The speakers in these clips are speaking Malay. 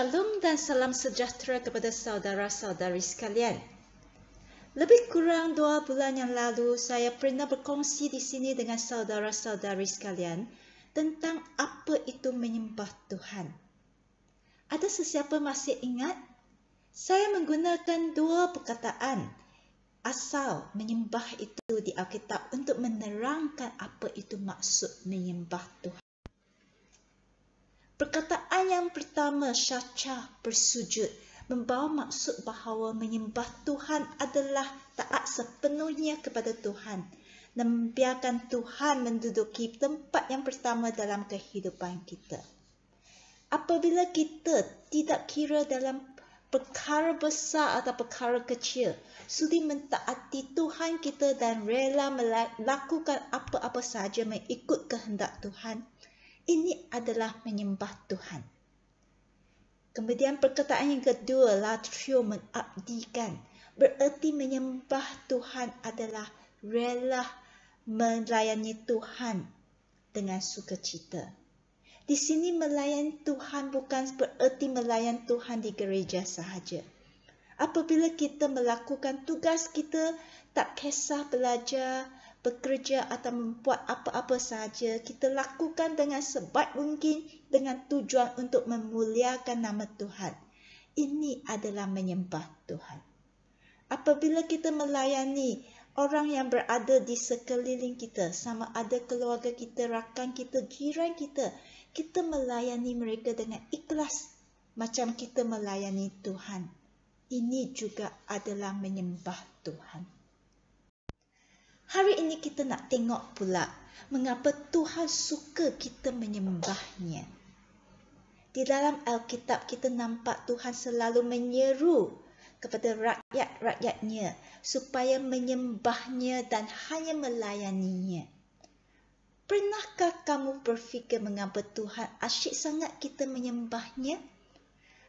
Shalom dan salam sejahtera kepada saudara-saudari sekalian. Lebih kurang dua bulan yang lalu, saya pernah berkongsi di sini dengan saudara-saudari sekalian tentang apa itu menyembah Tuhan. Ada sesiapa masih ingat? Saya menggunakan dua perkataan asal menyembah itu di Alkitab untuk menerangkan apa itu maksud menyembah Tuhan. Perkataan yang pertama, syaca bersujud, membawa maksud bahawa menyembah Tuhan adalah taat sepenuhnya kepada Tuhan dan membiarkan Tuhan menduduki tempat yang pertama dalam kehidupan kita. Apabila kita tidak kira dalam perkara besar atau perkara kecil, sudi mentaati Tuhan kita dan rela melakukan apa-apa sahaja mengikut kehendak Tuhan, ini adalah menyembah Tuhan. Kemudian perkataan yang kedua, latrio mengabdikan, bererti menyembah Tuhan adalah rela melayani Tuhan dengan sukacita. Di sini melayan Tuhan bukan bererti melayan Tuhan di gereja sahaja. Apabila kita melakukan tugas kita, tak kisah belajar, bekerja atau membuat apa-apa sahaja, kita lakukan dengan sebaik mungkin dengan tujuan untuk memuliakan nama Tuhan. Ini adalah menyembah Tuhan. Apabila kita melayani orang yang berada di sekeliling kita, sama ada keluarga kita, rakan kita, jiran kita, kita melayani mereka dengan ikhlas macam kita melayani Tuhan. Ini juga adalah menyembah Tuhan. Hari ini kita nak tengok pula mengapa Tuhan suka kita menyembahnya. Di dalam Alkitab kita nampak Tuhan selalu menyeru kepada rakyat-rakyatnya supaya menyembahnya dan hanya melayaninya. Pernahkah kamu berfikir mengapa Tuhan asyik sangat kita menyembahnya?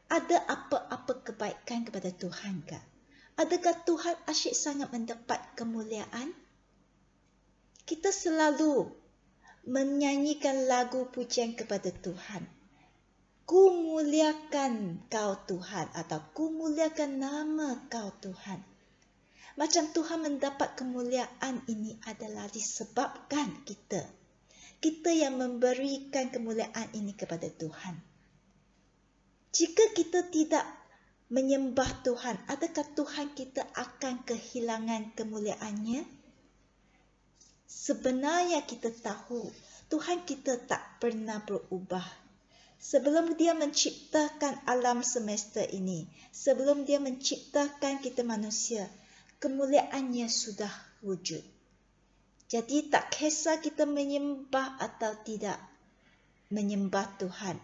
Ada apa-apa kebaikan kepada Tuhan kah? Adakah Tuhan asyik sangat mendapat kemuliaan? kita selalu menyanyikan lagu pujian kepada Tuhan. Ku muliakan kau Tuhan atau ku muliakan nama kau Tuhan. Macam Tuhan mendapat kemuliaan ini adalah disebabkan kita. Kita yang memberikan kemuliaan ini kepada Tuhan. Jika kita tidak menyembah Tuhan, adakah Tuhan kita akan kehilangan kemuliaannya? Sebenarnya kita tahu Tuhan kita tak pernah berubah. Sebelum dia menciptakan alam semesta ini, sebelum dia menciptakan kita manusia, kemuliaannya sudah wujud. Jadi tak kisah kita menyembah atau tidak menyembah Tuhan,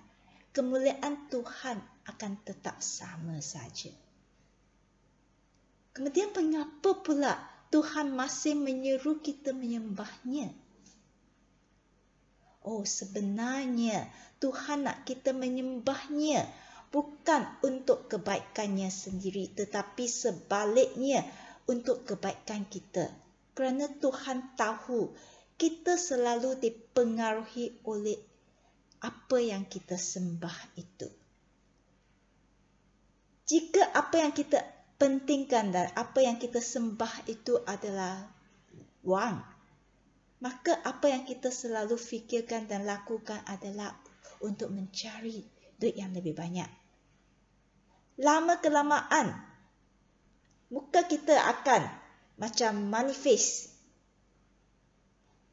kemuliaan Tuhan akan tetap sama saja. Kemudian mengapa pula Tuhan masih menyeru kita menyembahnya. Oh, sebenarnya Tuhan nak kita menyembahnya bukan untuk kebaikannya sendiri tetapi sebaliknya untuk kebaikan kita. Kerana Tuhan tahu kita selalu dipengaruhi oleh apa yang kita sembah itu. Jika apa yang kita pentingkan dan apa yang kita sembah itu adalah wang. Maka apa yang kita selalu fikirkan dan lakukan adalah untuk mencari duit yang lebih banyak. Lama kelamaan, muka kita akan macam manifest.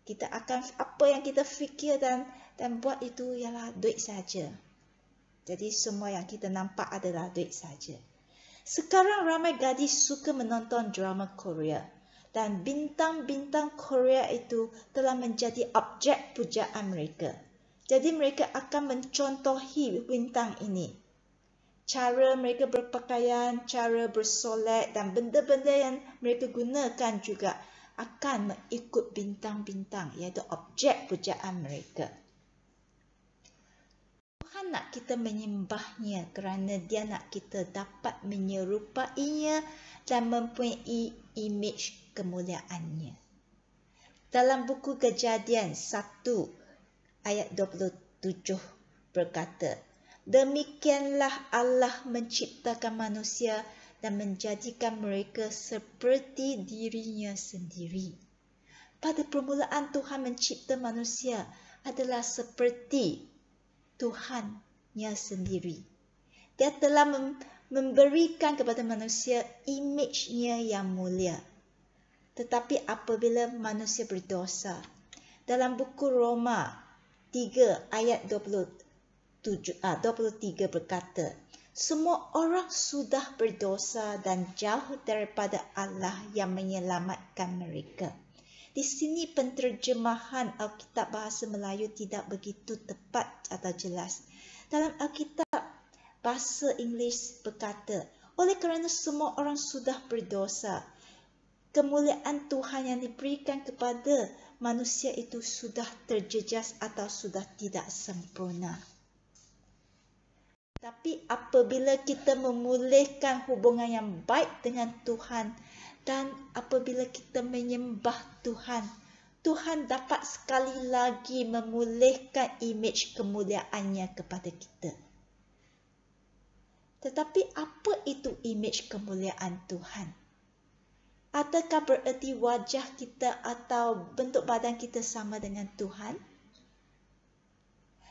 Kita akan apa yang kita fikir dan dan buat itu ialah duit saja. Jadi semua yang kita nampak adalah duit saja. Sekarang ramai gadis suka menonton drama Korea dan bintang-bintang Korea itu telah menjadi objek pujaan mereka. Jadi mereka akan mencontohi bintang ini. Cara mereka berpakaian, cara bersolek dan benda-benda yang mereka gunakan juga akan mengikut bintang-bintang iaitu objek pujaan mereka. Tuhan nak kita menyembahnya kerana dia nak kita dapat menyerupainya dan mempunyai imej kemuliaannya. Dalam buku Kejadian 1 ayat 27 berkata, Demikianlah Allah menciptakan manusia dan menjadikan mereka seperti dirinya sendiri. Pada permulaan Tuhan mencipta manusia adalah seperti Tuhan-Nya sendiri. Dia telah mem- memberikan kepada manusia image-Nya yang mulia. Tetapi apabila manusia berdosa, dalam buku Roma 3 ayat 27 ah, 23 berkata, semua orang sudah berdosa dan jauh daripada Allah yang menyelamatkan mereka. Di sini penterjemahan Alkitab bahasa Melayu tidak begitu tepat atau jelas. Dalam Alkitab, bahasa Inggeris berkata, Oleh kerana semua orang sudah berdosa, kemuliaan Tuhan yang diberikan kepada manusia itu sudah terjejas atau sudah tidak sempurna. Tapi apabila kita memulihkan hubungan yang baik dengan Tuhan dan apabila kita menyembah Tuhan, Tuhan dapat sekali lagi memulihkan imej kemuliaannya kepada kita. Tetapi apa itu imej kemuliaan Tuhan? Adakah bererti wajah kita atau bentuk badan kita sama dengan Tuhan?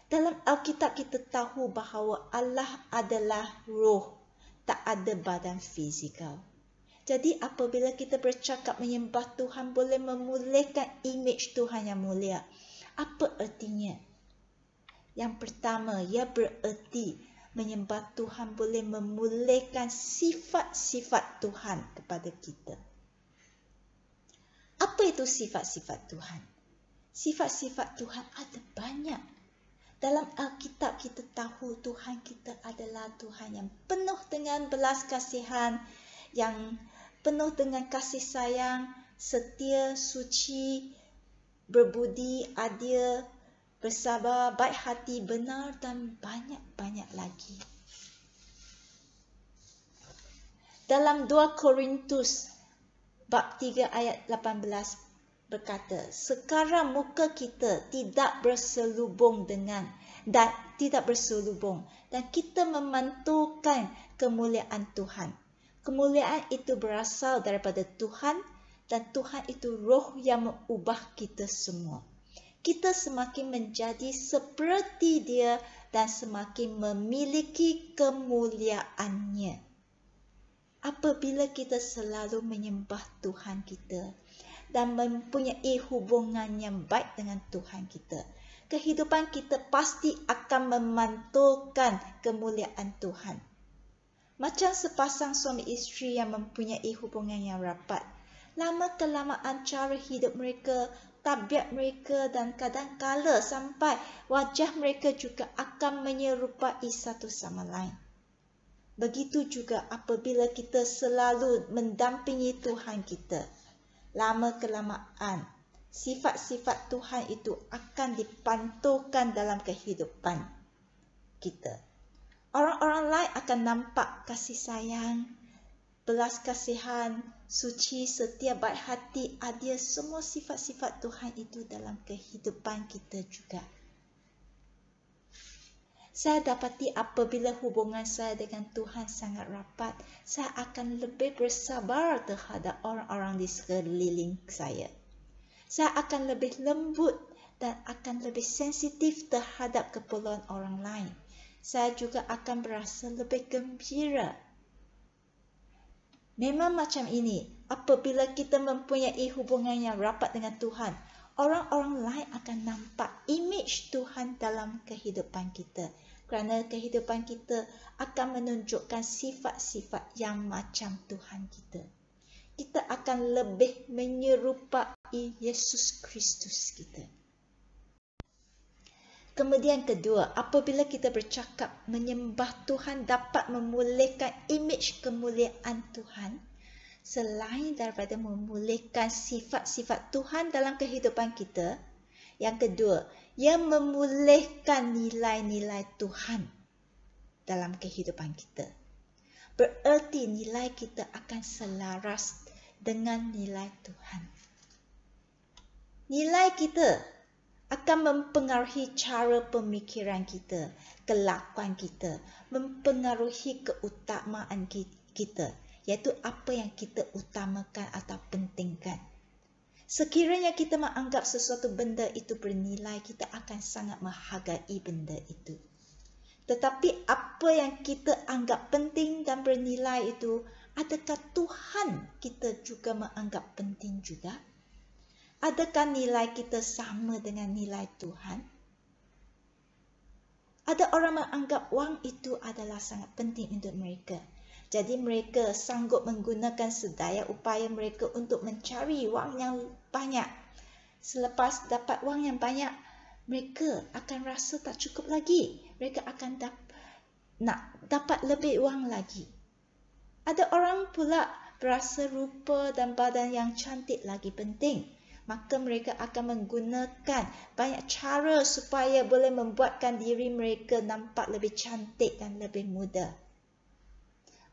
Dalam Alkitab kita tahu bahawa Allah adalah roh, tak ada badan fizikal. Jadi apabila kita bercakap menyembah Tuhan boleh memulihkan imej Tuhan yang mulia. Apa artinya? Yang pertama, ia bererti menyembah Tuhan boleh memulihkan sifat-sifat Tuhan kepada kita. Apa itu sifat-sifat Tuhan? Sifat-sifat Tuhan ada banyak. Dalam Alkitab kita tahu Tuhan kita adalah Tuhan yang penuh dengan belas kasihan, yang penuh dengan kasih sayang, setia, suci, berbudi, adil, bersabar, baik hati, benar dan banyak-banyak lagi. Dalam 2 Korintus bab 3 ayat 18 berkata, sekarang muka kita tidak berselubung dengan dan tidak berselubung dan kita memantulkan kemuliaan Tuhan kemuliaan itu berasal daripada Tuhan dan Tuhan itu roh yang mengubah kita semua. Kita semakin menjadi seperti dia dan semakin memiliki kemuliaannya. Apabila kita selalu menyembah Tuhan kita dan mempunyai hubungan yang baik dengan Tuhan kita, kehidupan kita pasti akan memantulkan kemuliaan Tuhan macam sepasang suami isteri yang mempunyai hubungan yang rapat. Lama kelamaan cara hidup mereka, tabiat mereka dan kadang kala sampai wajah mereka juga akan menyerupai satu sama lain. Begitu juga apabila kita selalu mendampingi Tuhan kita. Lama kelamaan, sifat-sifat Tuhan itu akan dipantulkan dalam kehidupan kita orang-orang lain akan nampak kasih sayang, belas kasihan, suci, setia, baik hati, adil, semua sifat-sifat Tuhan itu dalam kehidupan kita juga. Saya dapati apabila hubungan saya dengan Tuhan sangat rapat, saya akan lebih bersabar terhadap orang-orang di sekeliling saya. Saya akan lebih lembut dan akan lebih sensitif terhadap keperluan orang lain saya juga akan berasa lebih gembira. Memang macam ini, apabila kita mempunyai hubungan yang rapat dengan Tuhan, orang-orang lain akan nampak image Tuhan dalam kehidupan kita. Kerana kehidupan kita akan menunjukkan sifat-sifat yang macam Tuhan kita. Kita akan lebih menyerupai Yesus Kristus kita. Kemudian kedua, apabila kita bercakap menyembah Tuhan dapat memulihkan imej kemuliaan Tuhan selain daripada memulihkan sifat-sifat Tuhan dalam kehidupan kita. Yang kedua, ia memulihkan nilai-nilai Tuhan dalam kehidupan kita. Bererti nilai kita akan selaras dengan nilai Tuhan. Nilai kita akan mempengaruhi cara pemikiran kita, kelakuan kita, mempengaruhi keutamaan kita, iaitu apa yang kita utamakan atau pentingkan. Sekiranya kita menganggap sesuatu benda itu bernilai, kita akan sangat menghargai benda itu. Tetapi apa yang kita anggap penting dan bernilai itu, adakah Tuhan kita juga menganggap penting juga? Adakah nilai kita sama dengan nilai Tuhan? Ada orang menganggap wang itu adalah sangat penting untuk mereka. Jadi mereka sanggup menggunakan sedaya upaya mereka untuk mencari wang yang banyak. Selepas dapat wang yang banyak, mereka akan rasa tak cukup lagi. Mereka akan dap nak dapat lebih wang lagi. Ada orang pula berasa rupa dan badan yang cantik lagi penting maka mereka akan menggunakan banyak cara supaya boleh membuatkan diri mereka nampak lebih cantik dan lebih muda.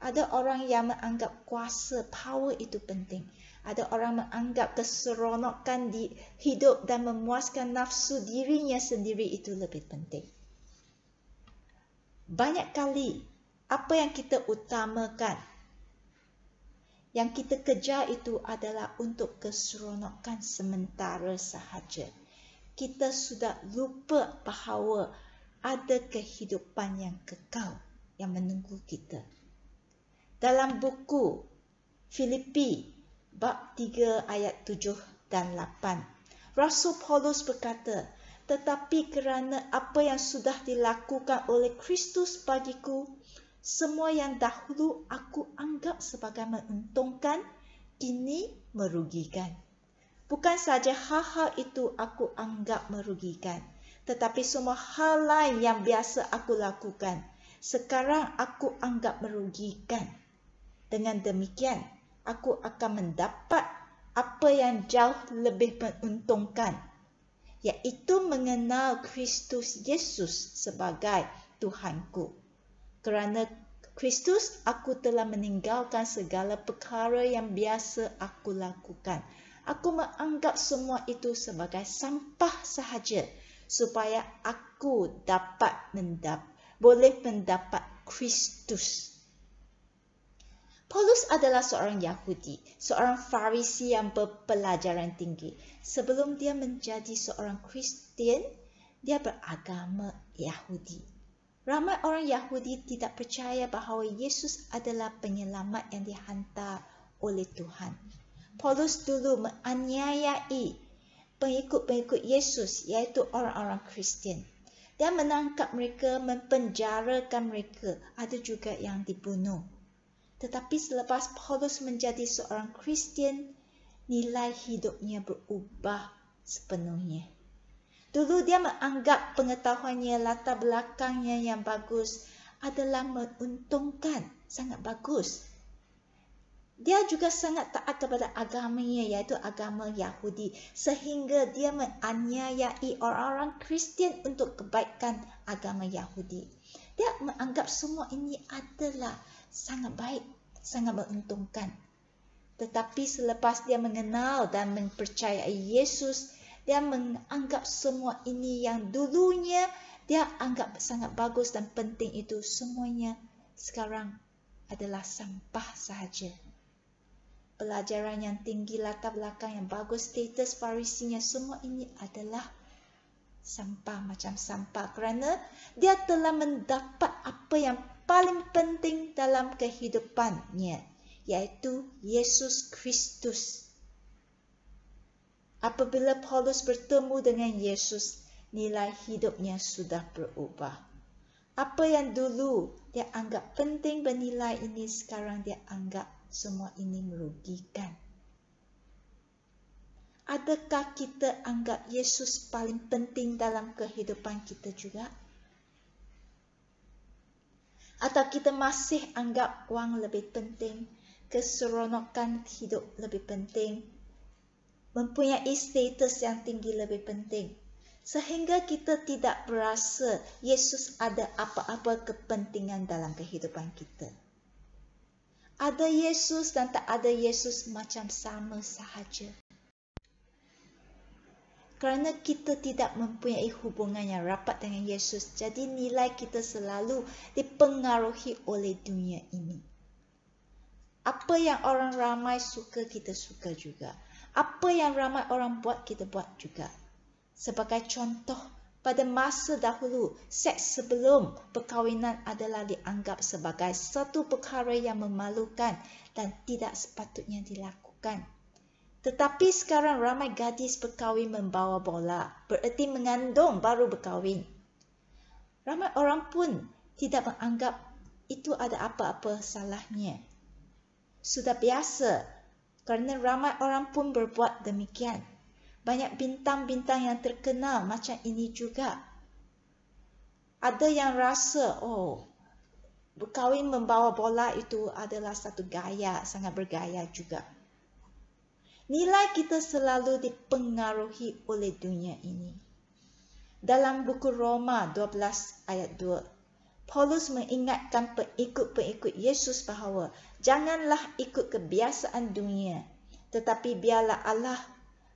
Ada orang yang menganggap kuasa, power itu penting. Ada orang menganggap keseronokan di hidup dan memuaskan nafsu dirinya sendiri itu lebih penting. Banyak kali apa yang kita utamakan yang kita kejar itu adalah untuk keseronokan sementara sahaja. Kita sudah lupa bahawa ada kehidupan yang kekal yang menunggu kita. Dalam buku Filipi bab 3 ayat 7 dan 8, Rasul Paulus berkata, "Tetapi kerana apa yang sudah dilakukan oleh Kristus bagiku, semua yang dahulu aku anggap sebagai menguntungkan, kini merugikan. Bukan saja hal-hal itu aku anggap merugikan, tetapi semua hal lain yang biasa aku lakukan, sekarang aku anggap merugikan. Dengan demikian, aku akan mendapat apa yang jauh lebih menguntungkan, iaitu mengenal Kristus Yesus sebagai Tuhanku kerana Kristus aku telah meninggalkan segala perkara yang biasa aku lakukan. Aku menganggap semua itu sebagai sampah sahaja supaya aku dapat mendap boleh mendapat Kristus. Paulus adalah seorang Yahudi, seorang Farisi yang berpelajaran tinggi. Sebelum dia menjadi seorang Kristian, dia beragama Yahudi. Ramai orang Yahudi tidak percaya bahawa Yesus adalah penyelamat yang dihantar oleh Tuhan. Paulus dulu menganiayai pengikut-pengikut Yesus iaitu orang-orang Kristian. Dia menangkap mereka, mempenjarakan mereka. Ada juga yang dibunuh. Tetapi selepas Paulus menjadi seorang Kristian, nilai hidupnya berubah sepenuhnya. Dulu dia menganggap pengetahuannya, latar belakangnya yang bagus adalah menguntungkan, sangat bagus. Dia juga sangat taat kepada agamanya iaitu agama Yahudi sehingga dia menganiaya orang-orang Kristian untuk kebaikan agama Yahudi. Dia menganggap semua ini adalah sangat baik, sangat menguntungkan. Tetapi selepas dia mengenal dan mempercayai Yesus, dia menganggap semua ini yang dulunya dia anggap sangat bagus dan penting itu semuanya sekarang adalah sampah sahaja. Pelajaran yang tinggi, latar belakang yang bagus, status farisinya, semua ini adalah sampah macam sampah kerana dia telah mendapat apa yang paling penting dalam kehidupannya iaitu Yesus Kristus. Apabila Paulus bertemu dengan Yesus, nilai hidupnya sudah berubah. Apa yang dulu dia anggap penting bernilai ini sekarang dia anggap semua ini merugikan. Adakah kita anggap Yesus paling penting dalam kehidupan kita juga? Atau kita masih anggap wang lebih penting, keseronokan hidup lebih penting, mempunyai status yang tinggi lebih penting. Sehingga kita tidak berasa Yesus ada apa-apa kepentingan dalam kehidupan kita. Ada Yesus dan tak ada Yesus macam sama sahaja. Kerana kita tidak mempunyai hubungan yang rapat dengan Yesus, jadi nilai kita selalu dipengaruhi oleh dunia ini. Apa yang orang ramai suka, kita suka juga apa yang ramai orang buat, kita buat juga. Sebagai contoh, pada masa dahulu, seks sebelum perkahwinan adalah dianggap sebagai satu perkara yang memalukan dan tidak sepatutnya dilakukan. Tetapi sekarang ramai gadis berkahwin membawa bola, bererti mengandung baru berkahwin. Ramai orang pun tidak menganggap itu ada apa-apa salahnya. Sudah biasa kerana ramai orang pun berbuat demikian. Banyak bintang-bintang yang terkenal macam ini juga. Ada yang rasa, oh, berkahwin membawa bola itu adalah satu gaya, sangat bergaya juga. Nilai kita selalu dipengaruhi oleh dunia ini. Dalam buku Roma 12 ayat 2, Paulus mengingatkan pengikut-pengikut Yesus bahawa Janganlah ikut kebiasaan dunia, tetapi biarlah Allah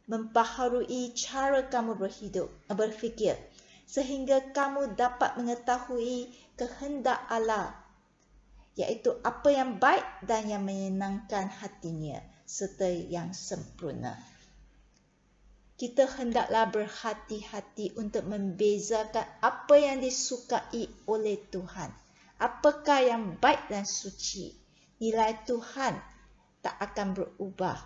memperharui cara kamu berhidup, berfikir, sehingga kamu dapat mengetahui kehendak Allah, iaitu apa yang baik dan yang menyenangkan hatinya, serta yang sempurna. Kita hendaklah berhati-hati untuk membezakan apa yang disukai oleh Tuhan. Apakah yang baik dan suci nilai Tuhan tak akan berubah.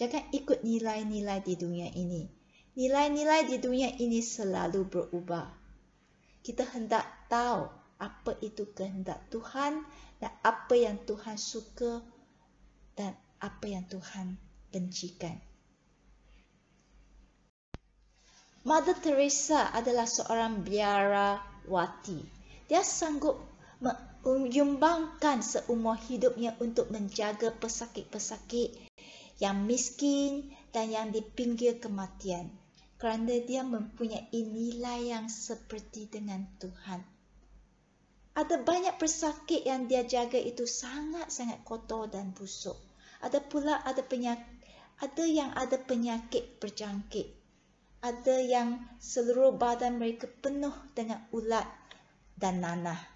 Jangan ikut nilai-nilai di dunia ini. Nilai-nilai di dunia ini selalu berubah. Kita hendak tahu apa itu kehendak Tuhan dan apa yang Tuhan suka dan apa yang Tuhan bencikan. Mother Teresa adalah seorang biarawati. Dia sanggup menyumbangkan seumur hidupnya untuk menjaga pesakit-pesakit yang miskin dan yang di pinggir kematian kerana dia mempunyai nilai yang seperti dengan Tuhan. Ada banyak pesakit yang dia jaga itu sangat-sangat kotor dan busuk. Ada pula ada penyakit ada yang ada penyakit berjangkit. Ada yang seluruh badan mereka penuh dengan ulat dan nanah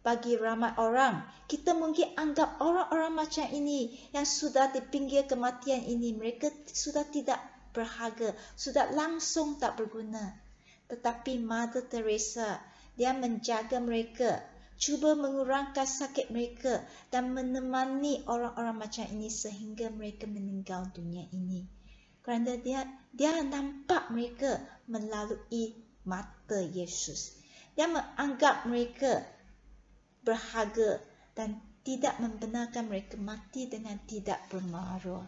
bagi ramai orang. Kita mungkin anggap orang-orang macam ini yang sudah di pinggir kematian ini, mereka sudah tidak berharga, sudah langsung tak berguna. Tetapi Mother Teresa, dia menjaga mereka, cuba mengurangkan sakit mereka dan menemani orang-orang macam ini sehingga mereka meninggal dunia ini. Kerana dia dia nampak mereka melalui mata Yesus. Dia menganggap mereka berharga dan tidak membenarkan mereka mati dengan tidak bermaruah.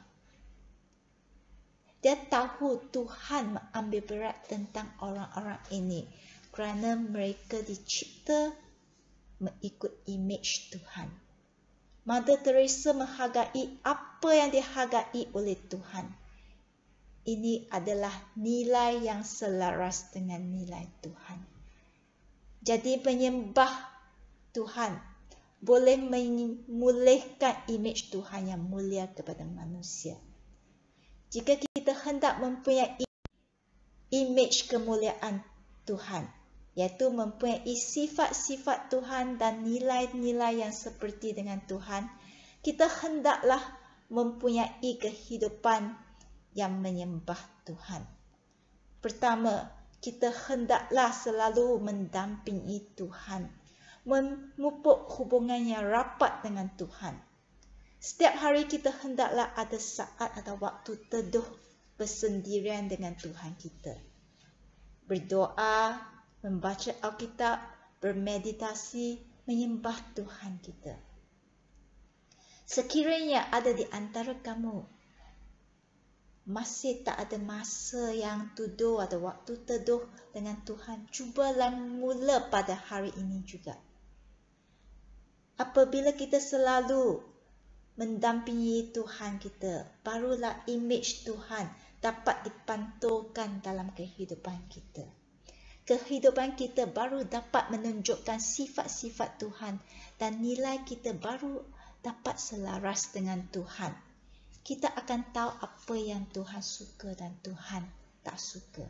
Dia tahu Tuhan mengambil berat tentang orang-orang ini kerana mereka dicipta mengikut imej Tuhan. Mother Teresa menghargai apa yang dihargai oleh Tuhan. Ini adalah nilai yang selaras dengan nilai Tuhan. Jadi penyembah Tuhan boleh memulihkan imej Tuhan yang mulia kepada manusia. Jika kita hendak mempunyai imej kemuliaan Tuhan, iaitu mempunyai sifat-sifat Tuhan dan nilai-nilai yang seperti dengan Tuhan, kita hendaklah mempunyai kehidupan yang menyembah Tuhan. Pertama, kita hendaklah selalu mendampingi Tuhan memupuk hubungan yang rapat dengan Tuhan. Setiap hari kita hendaklah ada saat atau waktu teduh bersendirian dengan Tuhan kita. Berdoa, membaca Alkitab, bermeditasi, menyembah Tuhan kita. Sekiranya ada di antara kamu masih tak ada masa yang teduh atau waktu teduh dengan Tuhan, cubalah mula pada hari ini juga apabila kita selalu mendampingi Tuhan kita, barulah imej Tuhan dapat dipantulkan dalam kehidupan kita. Kehidupan kita baru dapat menunjukkan sifat-sifat Tuhan dan nilai kita baru dapat selaras dengan Tuhan. Kita akan tahu apa yang Tuhan suka dan Tuhan tak suka.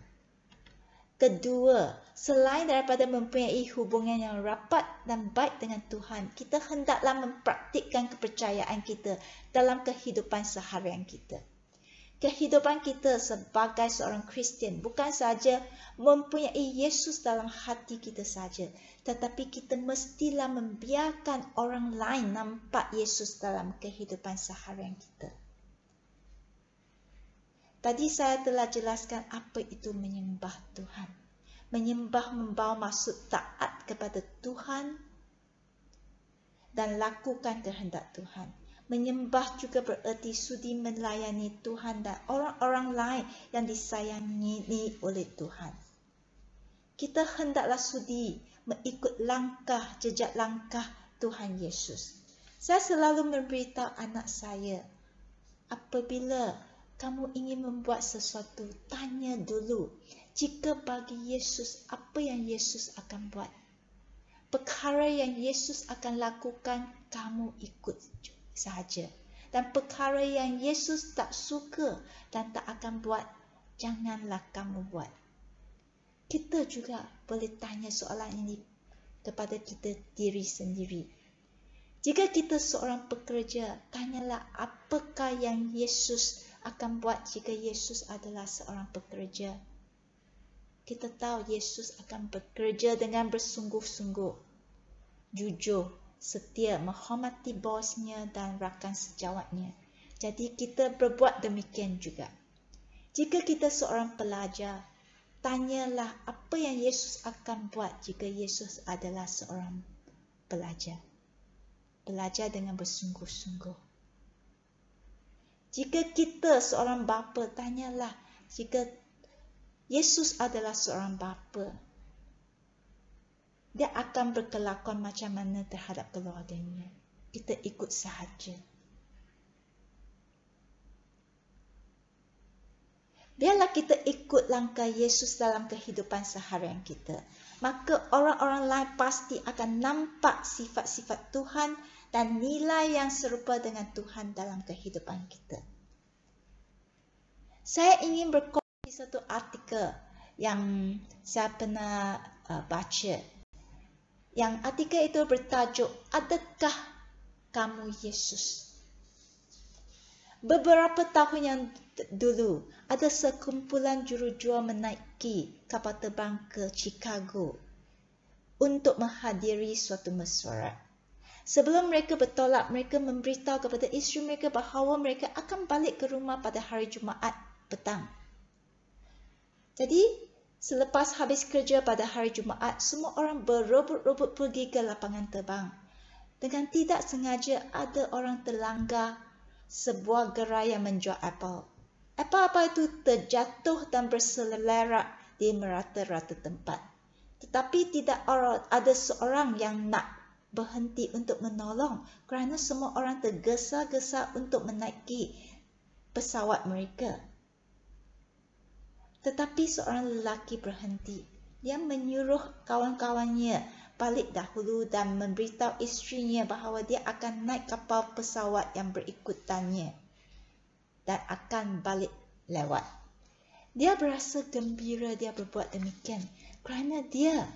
Kedua, selain daripada mempunyai hubungan yang rapat dan baik dengan Tuhan, kita hendaklah mempraktikkan kepercayaan kita dalam kehidupan seharian kita. Kehidupan kita sebagai seorang Kristian bukan sahaja mempunyai Yesus dalam hati kita saja, tetapi kita mestilah membiarkan orang lain nampak Yesus dalam kehidupan seharian kita. Tadi saya telah jelaskan apa itu menyembah Tuhan. Menyembah membawa maksud taat kepada Tuhan dan lakukan kehendak Tuhan. Menyembah juga bererti sudi melayani Tuhan dan orang-orang lain yang disayangi oleh Tuhan. Kita hendaklah sudi mengikut langkah, jejak langkah Tuhan Yesus. Saya selalu memberitahu anak saya, apabila kamu ingin membuat sesuatu, tanya dulu. Jika bagi Yesus, apa yang Yesus akan buat? Perkara yang Yesus akan lakukan, kamu ikut saja. Dan perkara yang Yesus tak suka dan tak akan buat, janganlah kamu buat. Kita juga boleh tanya soalan ini kepada kita diri sendiri. Jika kita seorang pekerja, tanyalah apakah yang Yesus akan buat jika Yesus adalah seorang pekerja. Kita tahu Yesus akan bekerja dengan bersungguh-sungguh, jujur, setia, menghormati bosnya dan rakan sejawatnya. Jadi kita berbuat demikian juga. Jika kita seorang pelajar, tanyalah apa yang Yesus akan buat jika Yesus adalah seorang pelajar. Pelajar dengan bersungguh-sungguh. Jika kita seorang bapa, tanyalah jika Yesus adalah seorang bapa, dia akan berkelakuan macam mana terhadap keluarganya. Kita ikut sahaja. Biarlah kita ikut langkah Yesus dalam kehidupan seharian kita. Maka orang-orang lain pasti akan nampak sifat-sifat Tuhan dan nilai yang serupa dengan Tuhan dalam kehidupan kita. Saya ingin berkongsi satu artikel yang saya pernah uh, baca. Yang artikel itu bertajuk Adakah kamu Yesus? Beberapa tahun yang dulu, ada sekumpulan jurujual menaiki kapal terbang ke Chicago untuk menghadiri suatu mesyuarat. Sebelum mereka bertolak, mereka memberitahu kepada isteri mereka bahawa mereka akan balik ke rumah pada hari Jumaat petang. Jadi, selepas habis kerja pada hari Jumaat, semua orang berobot-robot pergi ke lapangan terbang. Dengan tidak sengaja ada orang terlanggar sebuah gerai yang menjual apel. Apa-apa itu terjatuh dan berselerak di merata-rata tempat. Tetapi tidak ada seorang yang nak berhenti untuk menolong kerana semua orang tergesa-gesa untuk menaiki pesawat mereka. Tetapi seorang lelaki berhenti. Dia menyuruh kawan-kawannya balik dahulu dan memberitahu istrinya bahawa dia akan naik kapal pesawat yang berikutannya dan akan balik lewat. Dia berasa gembira dia berbuat demikian kerana dia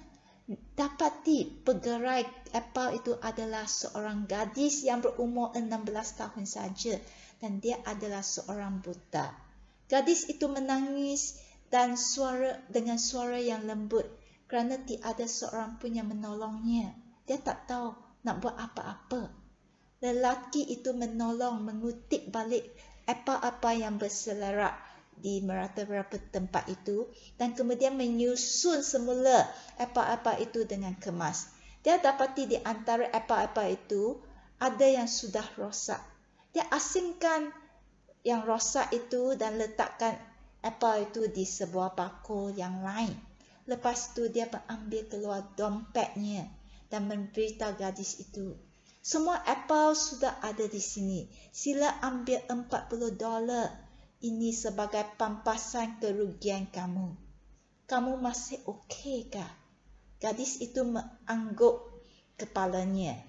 dapati pegerai Apple itu adalah seorang gadis yang berumur 16 tahun saja dan dia adalah seorang buta. Gadis itu menangis dan suara dengan suara yang lembut kerana tiada seorang pun yang menolongnya. Dia tak tahu nak buat apa-apa. Lelaki itu menolong mengutip balik apa-apa yang berselerak di merata-merata tempat itu dan kemudian menyusun semula apa-apa itu dengan kemas. Dia dapati di antara apa-apa itu ada yang sudah rosak. Dia asingkan yang rosak itu dan letakkan apa itu di sebuah bakul yang lain. Lepas tu dia mengambil keluar dompetnya dan memberitahu gadis itu. Semua apple sudah ada di sini. Sila ambil 40 dolar ini sebagai pampasan kerugian kamu. Kamu masih okey kah? Gadis itu mengangguk kepalanya.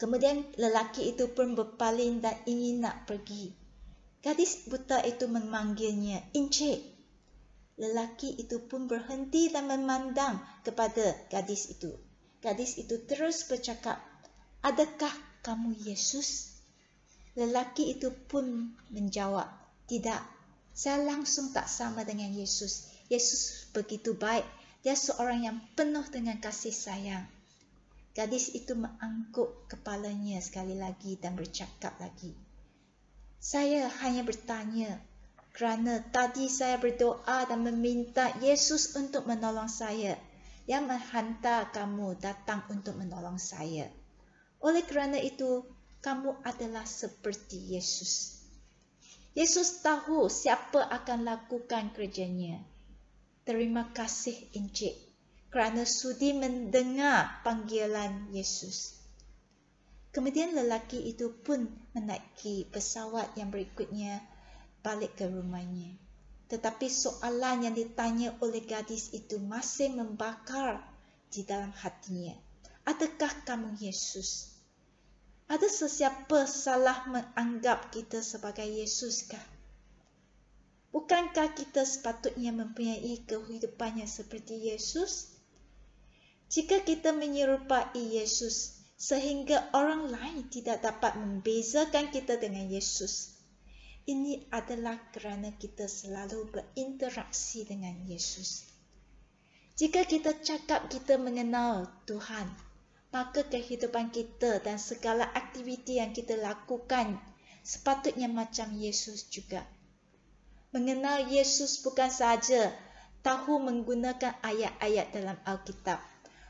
Kemudian lelaki itu pun berpaling dan ingin nak pergi. Gadis buta itu memanggilnya, Encik. Lelaki itu pun berhenti dan memandang kepada gadis itu. Gadis itu terus bercakap, Adakah kamu Yesus? Lelaki itu pun menjawab, tidak, saya langsung tak sama dengan Yesus. Yesus begitu baik, dia seorang yang penuh dengan kasih sayang. Gadis itu mengangguk kepalanya sekali lagi dan bercakap lagi. Saya hanya bertanya, kerana tadi saya berdoa dan meminta Yesus untuk menolong saya. Yang menghantar kamu datang untuk menolong saya. Oleh kerana itu, kamu adalah seperti Yesus. Yesus tahu siapa akan lakukan kerjanya. Terima kasih Encik kerana sudi mendengar panggilan Yesus. Kemudian lelaki itu pun menaiki pesawat yang berikutnya balik ke rumahnya. Tetapi soalan yang ditanya oleh gadis itu masih membakar di dalam hatinya. Adakah kamu Yesus? Yesus. Ada sesiapa salah menganggap kita sebagai Yesuskah? Bukankah kita sepatutnya mempunyai kehidupannya seperti Yesus? Jika kita menyerupai Yesus sehingga orang lain tidak dapat membezakan kita dengan Yesus, ini adalah kerana kita selalu berinteraksi dengan Yesus. Jika kita cakap kita mengenal Tuhan, maka kehidupan kita dan segala aktiviti yang kita lakukan sepatutnya macam Yesus juga. Mengenal Yesus bukan sahaja tahu menggunakan ayat-ayat dalam Alkitab.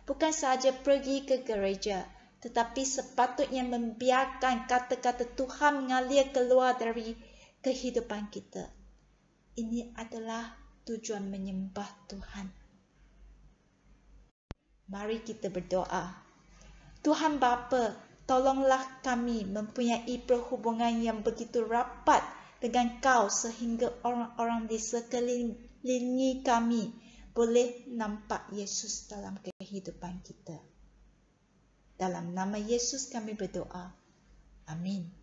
Bukan sahaja pergi ke gereja, tetapi sepatutnya membiarkan kata-kata Tuhan mengalir keluar dari kehidupan kita. Ini adalah tujuan menyembah Tuhan. Mari kita berdoa. Tuhan Bapa, tolonglah kami mempunyai perhubungan yang begitu rapat dengan Kau sehingga orang-orang di sekeliling kami boleh nampak Yesus dalam kehidupan kita. Dalam nama Yesus kami berdoa. Amin.